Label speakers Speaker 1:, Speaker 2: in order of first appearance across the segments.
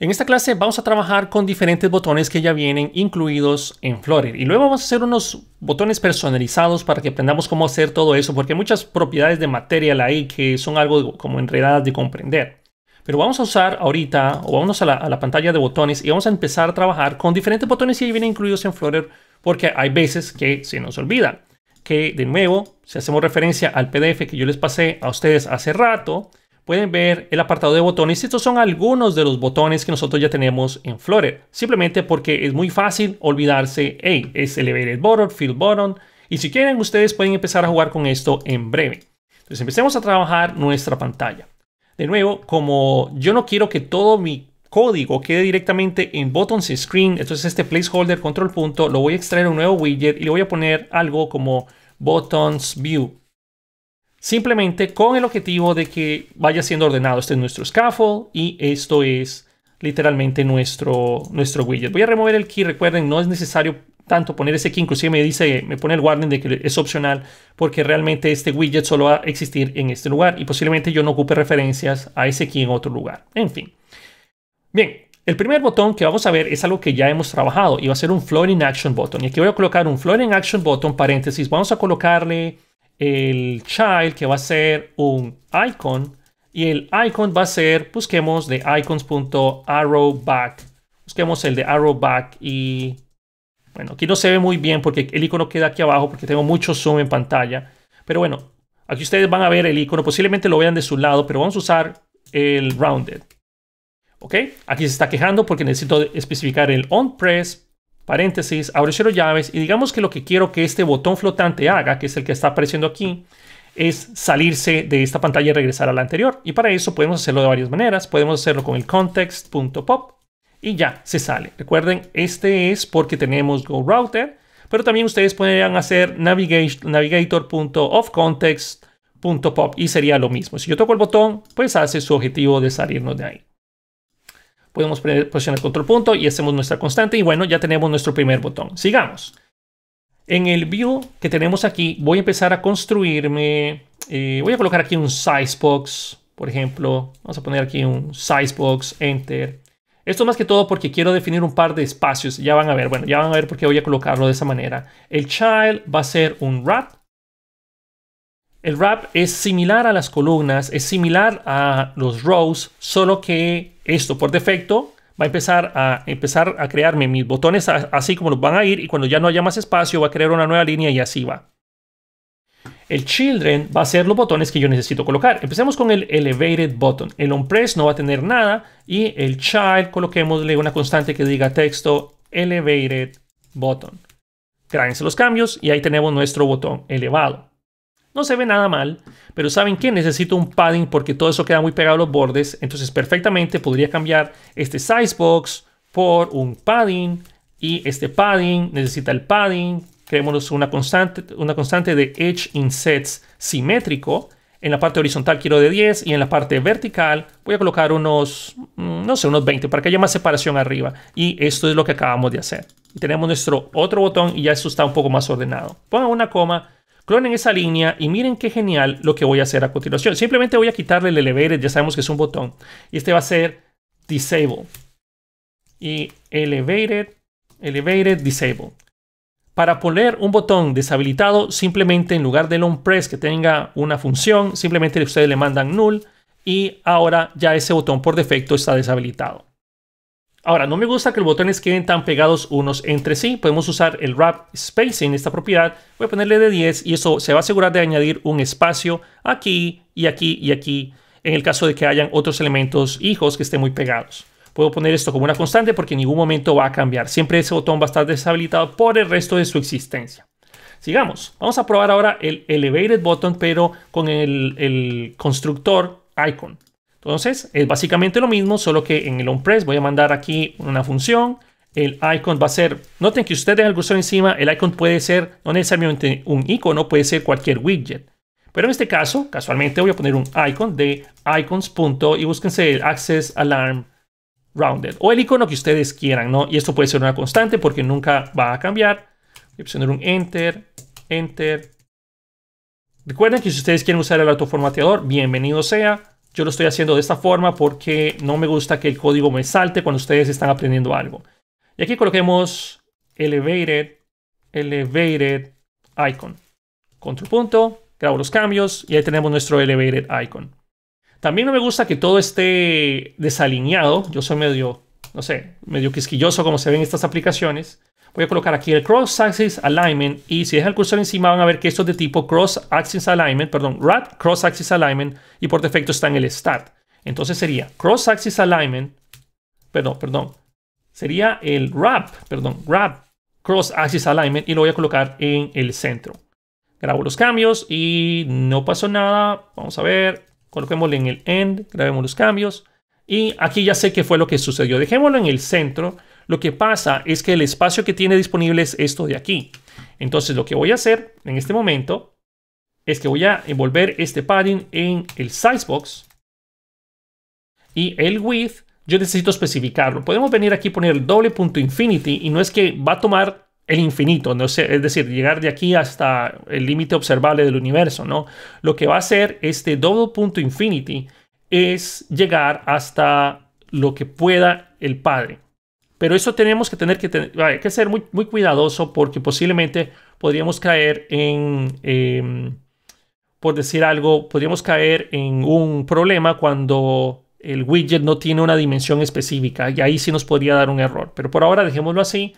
Speaker 1: En esta clase vamos a trabajar con diferentes botones que ya vienen incluidos en Flutter y luego vamos a hacer unos botones personalizados para que aprendamos cómo hacer todo eso porque hay muchas propiedades de material ahí que son algo como enredadas de comprender. Pero vamos a usar ahorita o vamos a la, la pantalla de botones y vamos a empezar a trabajar con diferentes botones que ya vienen incluidos en Flutter porque hay veces que se nos olvida que de nuevo si hacemos referencia al PDF que yo les pasé a ustedes hace rato pueden ver el apartado de botones. Estos son algunos de los botones que nosotros ya tenemos en Flutter, simplemente porque es muy fácil olvidarse, hey, es Elevated Button, field Button, y si quieren ustedes pueden empezar a jugar con esto en breve. Entonces empecemos a trabajar nuestra pantalla. De nuevo, como yo no quiero que todo mi código quede directamente en buttons screen, entonces este placeholder control punto lo voy a extraer a un nuevo widget y le voy a poner algo como buttons view simplemente con el objetivo de que vaya siendo ordenado. Este es nuestro scaffold y esto es literalmente nuestro, nuestro widget. Voy a remover el key, recuerden, no es necesario tanto poner ese key, inclusive me dice, me pone el warning de que es opcional porque realmente este widget solo va a existir en este lugar y posiblemente yo no ocupe referencias a ese key en otro lugar. En fin. Bien, el primer botón que vamos a ver es algo que ya hemos trabajado y va a ser un floating action button. Y aquí voy a colocar un floating action button paréntesis. Vamos a colocarle el child que va a ser un icon y el icon va a ser, busquemos de icons.arrowback. Busquemos el de arrowback y bueno, aquí no se ve muy bien porque el icono queda aquí abajo porque tengo mucho zoom en pantalla. Pero bueno, aquí ustedes van a ver el icono, posiblemente lo vean de su lado, pero vamos a usar el rounded. ¿Ok? Aquí se está quejando porque necesito especificar el on press paréntesis, abro cero llaves y digamos que lo que quiero que este botón flotante haga, que es el que está apareciendo aquí, es salirse de esta pantalla y regresar a la anterior. Y para eso podemos hacerlo de varias maneras. Podemos hacerlo con el context.pop y ya se sale. Recuerden, este es porque tenemos go router pero también ustedes podrían hacer navigator.offcontext.pop y sería lo mismo. Si yo toco el botón, pues hace su objetivo de salirnos de ahí podemos presionar control punto y hacemos nuestra constante y bueno, ya tenemos nuestro primer botón. Sigamos. En el view que tenemos aquí voy a empezar a construirme, eh, voy a colocar aquí un size box, por ejemplo, vamos a poner aquí un size box, enter. Esto más que todo porque quiero definir un par de espacios, ya van a ver, bueno, ya van a ver por qué voy a colocarlo de esa manera. El child va a ser un wrap el wrap es similar a las columnas, es similar a los rows, solo que esto por defecto va a empezar a empezar a crearme mis botones así como los van a ir y cuando ya no haya más espacio va a crear una nueva línea y así va. El children va a ser los botones que yo necesito colocar. Empecemos con el elevated button. El onPress no va a tener nada y el child coloquémosle una constante que diga texto elevated button. Créanse los cambios y ahí tenemos nuestro botón elevado. No se ve nada mal, pero ¿saben qué? Necesito un padding porque todo eso queda muy pegado a los bordes. Entonces perfectamente podría cambiar este size box por un padding y este padding necesita el padding. Creémonos una constante, una constante de edge insets simétrico. En la parte horizontal quiero de 10 y en la parte vertical voy a colocar unos, mm, no sé, unos 20 para que haya más separación arriba. Y esto es lo que acabamos de hacer. tenemos nuestro otro botón y ya esto está un poco más ordenado. Pongo una coma, Clonen esa línea y miren qué genial lo que voy a hacer a continuación. Simplemente voy a quitarle el elevated, ya sabemos que es un botón. Y este va a ser disable. Y elevated, elevated, disable. Para poner un botón deshabilitado, simplemente en lugar del onPress que tenga una función, simplemente ustedes le mandan null y ahora ya ese botón por defecto está deshabilitado. Ahora, no me gusta que los botones queden tan pegados unos entre sí. Podemos usar el wrap spacing, esta propiedad. Voy a ponerle de 10 y eso se va a asegurar de añadir un espacio aquí y aquí y aquí en el caso de que hayan otros elementos hijos que estén muy pegados. Puedo poner esto como una constante porque en ningún momento va a cambiar. Siempre ese botón va a estar deshabilitado por el resto de su existencia. Sigamos. Vamos a probar ahora el Elevated Button, pero con el, el constructor icon. Entonces, es básicamente lo mismo, solo que en el onPress voy a mandar aquí una función. El icon va a ser, noten que ustedes el cursor encima, el icon puede ser no necesariamente un icono, puede ser cualquier widget. Pero en este caso, casualmente voy a poner un icon de icons. y búsquense el access alarm rounded o el icono que ustedes quieran, ¿no? Y esto puede ser una constante porque nunca va a cambiar. Voy a presionar un enter, enter. Recuerden que si ustedes quieren usar el autoformateador, bienvenido sea. Yo lo estoy haciendo de esta forma porque no me gusta que el código me salte cuando ustedes están aprendiendo algo. Y aquí coloquemos elevated, elevated icon. Control punto, grabo los cambios y ahí tenemos nuestro elevated icon. También no me gusta que todo esté desalineado. Yo soy medio, no sé, medio quisquilloso como se ven estas aplicaciones. Voy a colocar aquí el Cross Axis Alignment y si dejan el cursor encima van a ver que esto es de tipo Cross Axis Alignment, perdón, Wrap Cross Axis Alignment y por defecto está en el Start. Entonces sería Cross Axis Alignment, perdón, perdón, sería el Wrap, perdón, Wrap Cross Axis Alignment y lo voy a colocar en el centro. Grabo los cambios y no pasó nada. Vamos a ver, coloquémoslo en el End, grabemos los cambios. Y aquí ya sé qué fue lo que sucedió. Dejémoslo en el centro lo que pasa es que el espacio que tiene disponible es esto de aquí. Entonces lo que voy a hacer en este momento es que voy a envolver este padding en el size box y el width yo necesito especificarlo. Podemos venir aquí y poner el doble punto infinity y no es que va a tomar el infinito, ¿no? es decir, llegar de aquí hasta el límite observable del universo, ¿no? Lo que va a hacer este doble punto infinity es llegar hasta lo que pueda el padre. Pero eso tenemos que tener que, que ser muy, muy cuidadoso porque posiblemente podríamos caer en, em, por decir algo, podríamos caer en un problema cuando el widget no tiene una dimensión específica y ahí sí nos podría dar un error. Pero por ahora dejémoslo así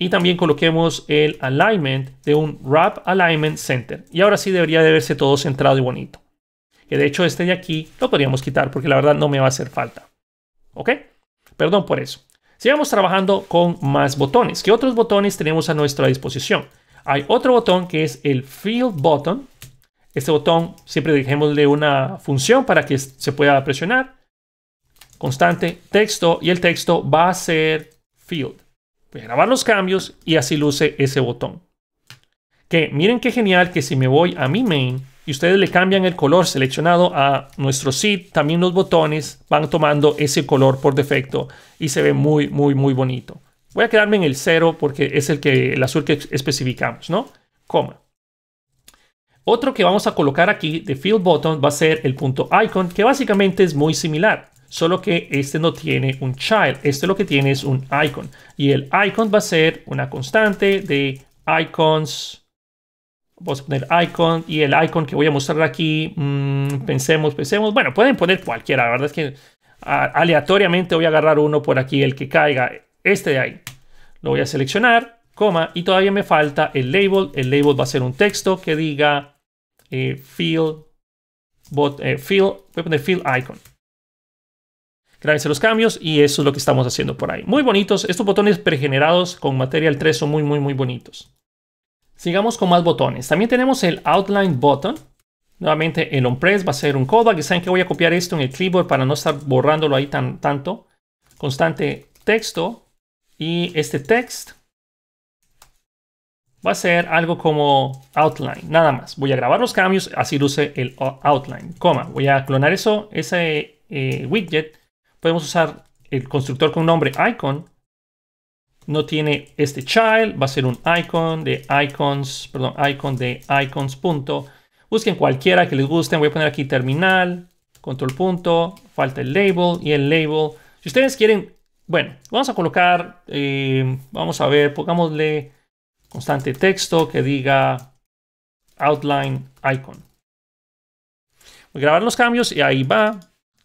Speaker 1: y también coloquemos el alignment de un wrap alignment center. Y ahora sí debería de verse todo centrado y bonito. Que de hecho este de aquí lo podríamos quitar porque la verdad no me va a hacer falta. ¿Ok? Perdón por eso. Sigamos trabajando con más botones. ¿Qué otros botones tenemos a nuestra disposición? Hay otro botón que es el Field Button. Este botón siempre dejémosle una función para que se pueda presionar. Constante, texto, y el texto va a ser Field. Voy a grabar los cambios y así luce ese botón. Que miren qué genial que si me voy a mi main, y ustedes le cambian el color seleccionado a nuestro seed, también los botones van tomando ese color por defecto y se ve muy, muy, muy bonito. Voy a quedarme en el cero porque es el, que, el azul que especificamos, ¿no? Coma. Otro que vamos a colocar aquí de Field Button va a ser el punto icon, que básicamente es muy similar, solo que este no tiene un child, este lo que tiene es un icon. Y el icon va a ser una constante de icons Vamos a poner icon y el icon que voy a mostrar aquí, mm, pensemos, pensemos. Bueno, pueden poner cualquiera, la verdad es que aleatoriamente voy a agarrar uno por aquí, el que caiga, este de ahí. Lo voy a seleccionar, coma, y todavía me falta el label. El label va a ser un texto que diga eh, fill, bot, eh, voy a poner field icon. Grábense los cambios y eso es lo que estamos haciendo por ahí. Muy bonitos, estos botones pregenerados con Material 3 son muy, muy, muy bonitos. Sigamos con más botones. También tenemos el Outline Button. Nuevamente el OnPress va a ser un codeback. saben que voy a copiar esto en el clipboard para no estar borrándolo ahí tanto. Constante texto. Y este text va a ser algo como outline, nada más. Voy a grabar los cambios, así luce el outline, coma. Voy a clonar eso, ese eh, widget. Podemos usar el constructor con nombre icon no tiene este child, va a ser un icon de icons, perdón, icon de icons. Punto. Busquen cualquiera que les guste. Voy a poner aquí terminal, control punto, falta el label y el label. Si ustedes quieren, bueno, vamos a colocar, eh, vamos a ver, pongámosle constante texto que diga outline icon. Voy a grabar los cambios y ahí va.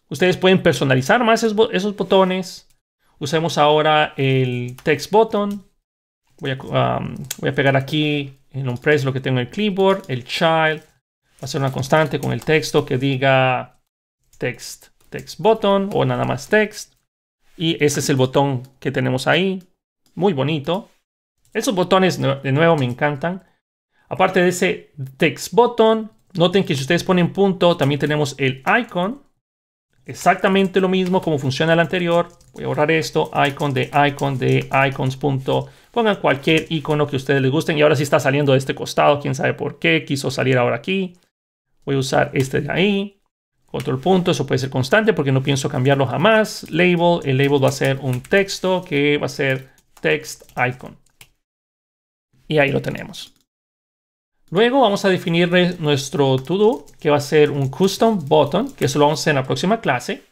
Speaker 1: Ustedes pueden personalizar más esos botones. Usemos ahora el text button. Voy a, a pegar aquí en un press lo que tengo en el clipboard, el child. Va a ser una constante con el texto que diga text, text button o nada más text. Y ese es el botón que tenemos ahí. Muy bonito. Esos botones de nuevo me encantan. Aparte de ese text button, noten que si ustedes ponen punto, también tenemos el icon exactamente lo mismo como funciona el anterior. Voy a borrar esto, icon de icon de icons. Pongan cualquier icono que ustedes les gusten. Y ahora sí está saliendo de este costado, quién sabe por qué. Quiso salir ahora aquí. Voy a usar este de ahí. Control punto, eso puede ser constante porque no pienso cambiarlo jamás. Label, el label va a ser un texto que va a ser text icon. Y ahí lo tenemos. Luego vamos a definir nuestro todo, que va a ser un custom button, que eso lo vamos a hacer en la próxima clase.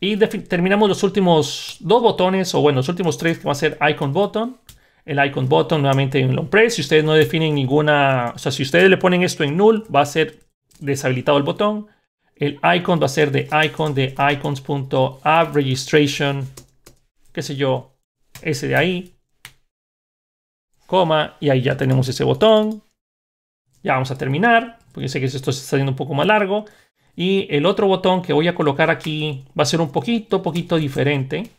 Speaker 1: Y terminamos los últimos dos botones, o bueno, los últimos tres, que va a ser icon button. El icon button nuevamente en long press. Si ustedes no definen ninguna, o sea, si ustedes le ponen esto en null, va a ser deshabilitado el botón. El icon va a ser de icon de icons.appregistration, qué sé yo, ese de ahí y ahí ya tenemos ese botón. Ya vamos a terminar, porque sé que esto está siendo un poco más largo. Y el otro botón que voy a colocar aquí va a ser un poquito, poquito diferente.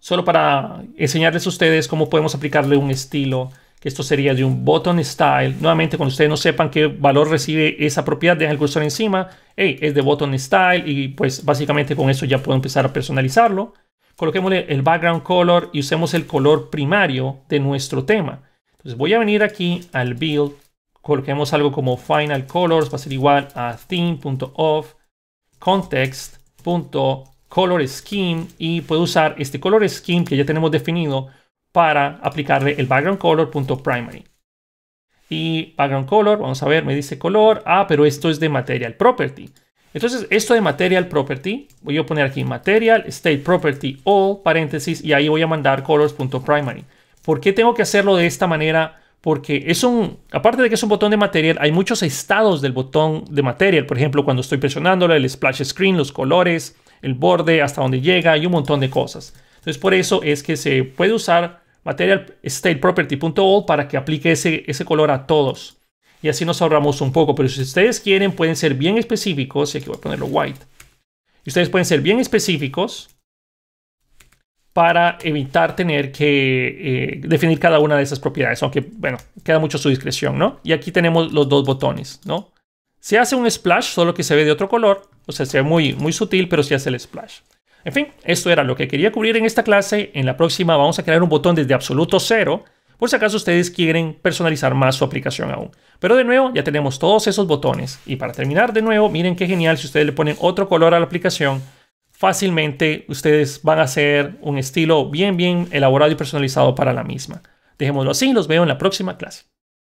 Speaker 1: Solo para enseñarles a ustedes cómo podemos aplicarle un estilo. Que esto sería de un button style. Nuevamente, cuando ustedes no sepan qué valor recibe esa propiedad, dejan el cursor encima. es de button style y pues básicamente con eso ya puedo empezar a personalizarlo coloquémosle el background color y usemos el color primario de nuestro tema. Entonces voy a venir aquí al build, coloquemos algo como final colors, va a ser igual a theme.of context.color scheme y puedo usar este color scheme que ya tenemos definido para aplicarle el background color.primary. Y background color, vamos a ver, me dice color, ah, pero esto es de material property. Entonces, esto de material property, voy a poner aquí material state property all paréntesis y ahí voy a mandar colors.primary. ¿Por qué tengo que hacerlo de esta manera? Porque es un, aparte de que es un botón de material, hay muchos estados del botón de material. Por ejemplo, cuando estoy presionándolo, el splash screen, los colores, el borde, hasta donde llega y un montón de cosas. Entonces, por eso es que se puede usar material state property.all para que aplique ese, ese color a todos y así nos ahorramos un poco. Pero si ustedes quieren, pueden ser bien específicos, y aquí voy a ponerlo white. Y ustedes pueden ser bien específicos para evitar tener que eh, definir cada una de esas propiedades, aunque, bueno, queda mucho su discreción, ¿no? Y aquí tenemos los dos botones, ¿no? Se hace un splash, solo que se ve de otro color, o sea, se ve muy, muy sutil, pero se hace el splash. En fin, esto era lo que quería cubrir en esta clase. En la próxima vamos a crear un botón desde absoluto cero por si acaso ustedes quieren personalizar más su aplicación aún. Pero de nuevo, ya tenemos todos esos botones. Y para terminar de nuevo, miren qué genial si ustedes le ponen otro color a la aplicación, fácilmente ustedes van a hacer un estilo bien, bien elaborado y personalizado para la misma. Dejémoslo así, y los veo en la próxima clase.